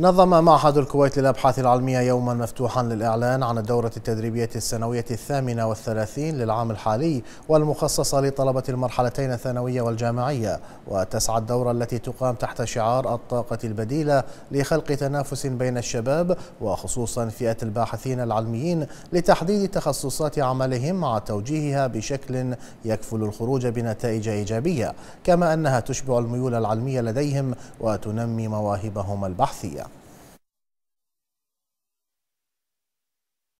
نظم معهد الكويت للأبحاث العلمية يوما مفتوحا للإعلان عن الدورة التدريبية السنوية الثامنة والثلاثين للعام الحالي والمخصصة لطلبة المرحلتين الثانوية والجامعية وتسعى الدورة التي تقام تحت شعار الطاقة البديلة لخلق تنافس بين الشباب وخصوصا فئة الباحثين العلميين لتحديد تخصصات عملهم مع توجيهها بشكل يكفل الخروج بنتائج إيجابية كما أنها تشبع الميول العلمية لديهم وتنمي مواهبهم البحثية